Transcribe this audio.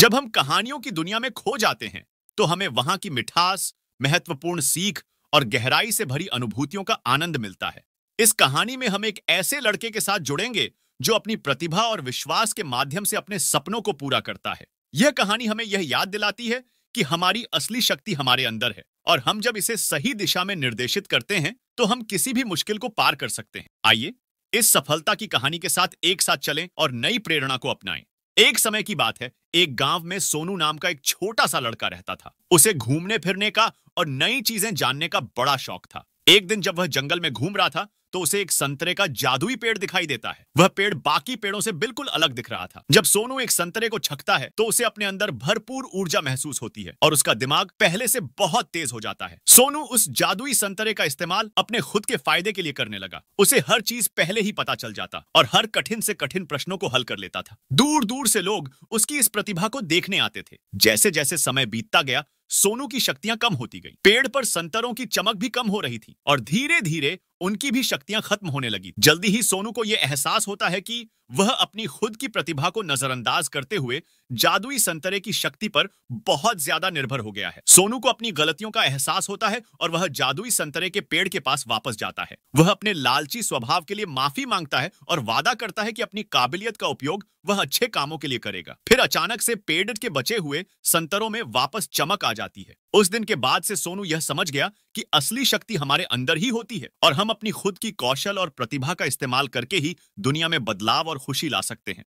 जब हम कहानियों की दुनिया में खो जाते हैं तो हमें वहां की मिठास महत्वपूर्ण सीख और गहराई से भरी अनुभूतियों का आनंद मिलता है इस कहानी में हम एक ऐसे लड़के के साथ जुड़ेंगे जो अपनी प्रतिभा और विश्वास के माध्यम से अपने सपनों को पूरा करता है यह कहानी हमें यह याद दिलाती है कि हमारी असली शक्ति हमारे अंदर है और हम जब इसे सही दिशा में निर्देशित करते हैं तो हम किसी भी मुश्किल को पार कर सकते हैं आइए इस सफलता की कहानी के साथ एक साथ चलें और नई प्रेरणा को अपनाएं एक समय की बात है एक गांव में सोनू नाम का एक छोटा सा लड़का रहता था उसे घूमने फिरने का और नई चीजें जानने का बड़ा शौक था एक दिन जब वह जंगल में घूम रहा था तो उसे एक संतरे का जादुई पेड़ दिखाई देता है वह पेड़ बाकी पेड़ों से बिल्कुल अलग दिख रहा था जब सोनू एक संतरे को छकता है तो उसे अपने अंदर भरपूर ऊर्जा महसूस होती है और उसका दिमाग पहले से बहुत तेज हो जाता है सोनू उस जादुई संतरे का इस्तेमाल अपने खुद के फायदे के लिए करने लगा उसे हर चीज पहले ही पता चल जाता और हर कठिन से कठिन प्रश्नों को हल कर लेता था दूर दूर से लोग उसकी इस प्रतिभा को देखने आते थे जैसे जैसे समय बीतता गया सोनू की शक्तियां कम होती गई पेड़ पर संतरों की चमक भी कम हो रही थी और धीरे धीरे उनकी भी शक्तियां खत्म होने लगी जल्दी ही सोनू को यह एहसास होता है कि वह अपनी खुद की प्रतिभा को नजरअंदाज करते हुए जादुई संतरे की शक्ति पर बहुत ज्यादा निर्भर हो गया है सोनू को अपनी गलतियों का एहसास होता है और वह जादुई संतरे के पेड़ के पास वापस जाता है वह अपने लालची स्वभाव के लिए माफी मांगता है और वादा करता है कि अपनी काबिलियत का उपयोग वह अच्छे कामों के लिए करेगा फिर अचानक से पेड़ के बचे हुए संतरों में वापस चमक आ जाती है उस दिन के बाद से सोनू यह समझ गया कि असली शक्ति हमारे अंदर ही होती है और हम हम अपनी खुद की कौशल और प्रतिभा का इस्तेमाल करके ही दुनिया में बदलाव और खुशी ला सकते हैं